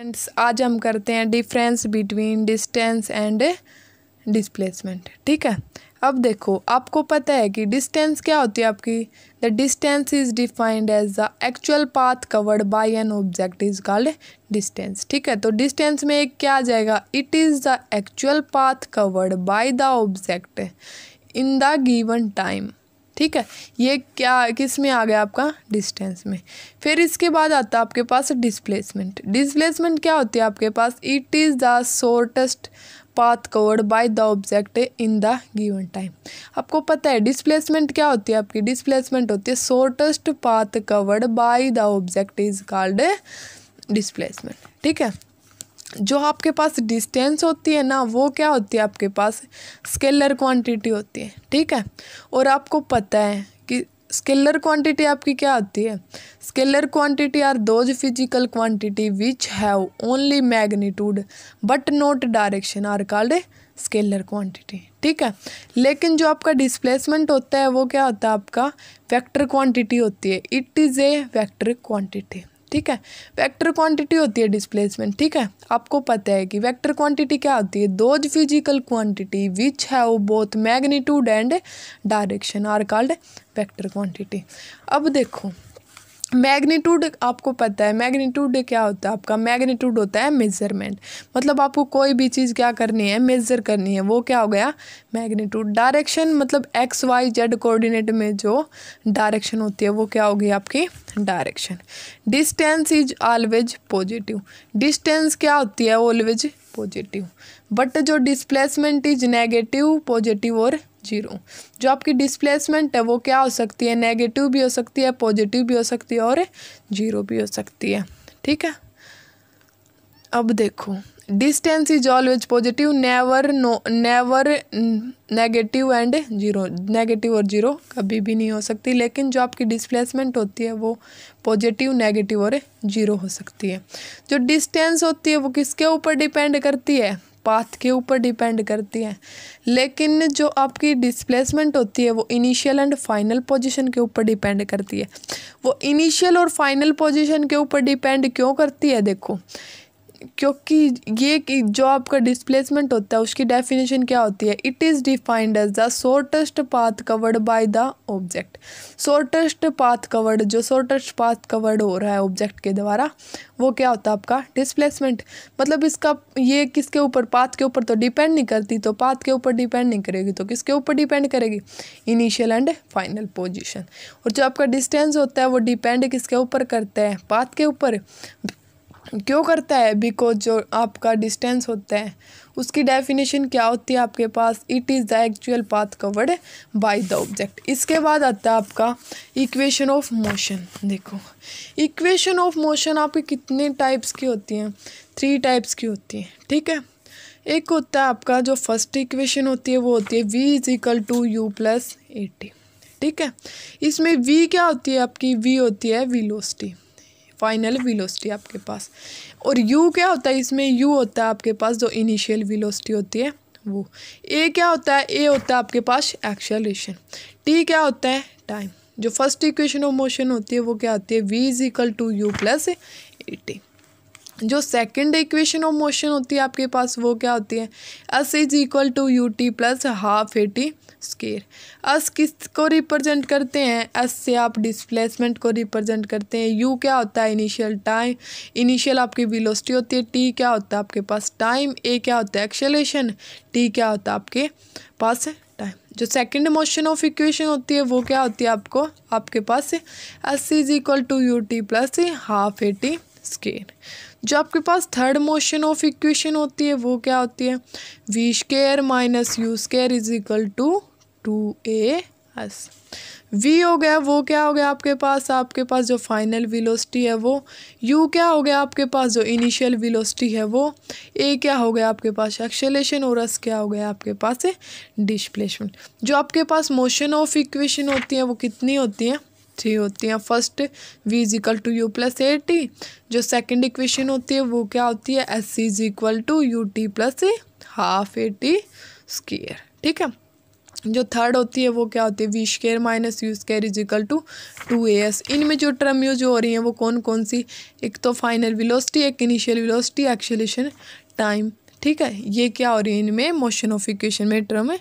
friends आज हम करते हैं difference between distance and displacement ठीक है अब देखो आपको पता है कि डिस्टेंस क्या होती है आपकी the distance is defined as the actual path covered by an object is called distance ठीक है तो डिस्टेंस में एक क्या आ जाएगा it is the actual path covered by the object in the given time ठीक है ये क्या किस में आ गया आपका डिस्टेंस में फिर इसके बाद आता है आपके पास डिस्प्लेसमेंट डिस्प्लेसमेंट क्या होती है आपके पास it is the shortest path covered by the object in the given time आपको पता है डिस्प्लेसमेंट क्या होती है आपकी डिस्प्लेसमेंट होती है shortest path covered by the object is called displacement ठीक है जो आपके पास डिस्टेंस होती है ना वो क्या होती है आपके पास स्केलर क्वांटिटी होती है ठीक है और आपको पता है कि स्केलर क्वांटिटी आपकी क्या होती है scalar quantity are those physical quantity which have only magnitude but not direction are called scalar quantity ठीक है लेकिन जो आपका डिस्प्लेसमेंट होता है वो क्या होता है आपका वेक्टर क्वांटिटी होती है it is a vector quantity ठीक है वेक्टर क्वांटिटी होती है डिस्प्लेसमेंट ठीक है आपको पता है कि वेक्टर क्वांटिटी क्या होती है दोज फिजिकल क्वांटिटी विच है both magnitude and direction are called vector quantity अब देखो मैग्नीट्यूड आपको पता है मैग्नीट्यूड क्या होता है आपका मैग्नीट्यूड होता है मेजरमेंट मतलब आपको कोई भी चीज़ क्या करनी है मेजर करनी है वो क्या हो गया मैग्नीट्यूड डायरेक्शन मतलब एक्स वाई जेड कोऑर्डिनेट में जो डायरेक्शन होती है वो क्या होगी आपकी direction distance is always positive distance क्या होती है ऑलवेज पॉजिटिव बट जो डिस्प्लेसमेंट इज नेगेटिव पॉजिटिव और जीरो जो आपकी डिस्प्लेसमेंट है वो क्या हो सकती है नेगेटिव भी हो सकती है पॉजिटिव भी हो सकती है और जीरो भी हो सकती है ठीक है अब देखो distance is always positive never no never negative and zero negative और जीरो कभी भी नहीं हो सकती लेकिन जो आपकी डिस्प्लेसमेंट होती है वो पॉजिटिव नेगेटिव और जीरो हो सकती है जो डिस्टेंस होती है वो किसके ऊपर डिपेंड करती है पाथ के ऊपर डिपेंड करती हैं लेकिन जो आपकी डिस्प्लेसमेंट होती है वो इनिशियल एंड फाइनल पोजीशन के ऊपर डिपेंड करती है वो इनिशियल और फाइनल पोजीशन के ऊपर डिपेंड क्यों करती है देखो क्योंकि ये कि जो आपका डिस्प्लेसमेंट होता है उसकी डेफिनेशन क्या होती है it is defined as the shortest path covered by the object shortest path covered जो शॉर्टेस्ट पाथ कवर्ड हो रहा है ऑब्जेक्ट के द्वारा वो क्या होता है आपका डिस्प्लेसमेंट मतलब इसका ये किसके ऊपर पाथ के ऊपर तो डिपेंड नहीं करती तो पाथ के ऊपर डिपेंड नहीं करेगी तो किसके ऊपर डिपेंड करेगी इनिशियल एंड फाइनल पोजिशन और जो आपका डिस्टेंस होता है वो डिपेंड किसके ऊपर करता है पाथ के ऊपर क्यों करता है बिकॉज जो आपका डिस्टेंस होता है उसकी डेफिनेशन क्या होती है आपके पास it is the actual path covered by the object इसके बाद आता है आपका इक्वेशन ऑफ मोशन देखो इक्वेशन ऑफ मोशन आपके कितने टाइप्स की होती हैं थ्री टाइप्स की होती हैं ठीक है एक होता है आपका जो फर्स्ट इक्वेशन होती है वो होती है V is equal to U plus A T ठीक है इसमें वी क्या होती है आपकी वी होती है विलोसिटी फाइनल वेलोसिटी आपके पास और यू क्या होता है इसमें यू होता है आपके पास जो इनिशियल वेलोसिटी होती है वो ए क्या होता है ए होता है आपके पास एक्सेलरेशन टी क्या होता है टाइम जो फर्स्ट इक्वेशन ऑफ मोशन होती है वो क्या होती है V is equal to U plus A T जो सेकंड इक्वेशन ऑफ मोशन होती है आपके पास वो क्या होती है S is equal to U T plus half A T square S किस को रिप्रेजेंट करते हैं एस से आप डिस्प्लेसमेंट को रिप्रेजेंट करते हैं यू क्या होता है इनिशियल टाइम इनिशियल आपकी विलोस्टी होती है टी क्या होता है आपके पास टाइम ए क्या होता है एक्सेलेशन टी क्या होता है आपके पास टाइम जो सेकंड मोशन ऑफ इक्वेशन होती है वो क्या होती है आपको आपके पास S is equal to U T plus half A T square जो आपके पास थर्ड मोशन ऑफ इक्वेशन होती है वो क्या होती है V square minus U square is equal to two A S V हो गया वो क्या हो गया आपके पास आपके पास जो फाइनल वेलोसिटी है वो यू क्या हो गया आपके पास जो इनिशियल वेलोसिटी है वो ए क्या हो गया आपके पास एक्सेलेशन और एस क्या हो गया आपके पास डिस्प्लेसमेंट जो आपके पास मोशन ऑफ इक्वेशन होती है वो कितनी होती हैं थ्री होती हैं first v is equal to U plus A T जो सेकेंड इक्वेशन होती है वो क्या होती है S C is equal to U T plus half A T square ठीक है जो थर्ड होती है वो क्या होती है V square minus U square is equal to two A S इनमें जो टर्म यूज हो रही हैं वो कौन कौन सी एक तो फाइनल विलोसिटी एक इनिशियल विलोसिटी एक्सेलेशन टाइम ठीक है ये क्या हो रही है इनमें मोशन ऑफ इक्वेशन में टर्म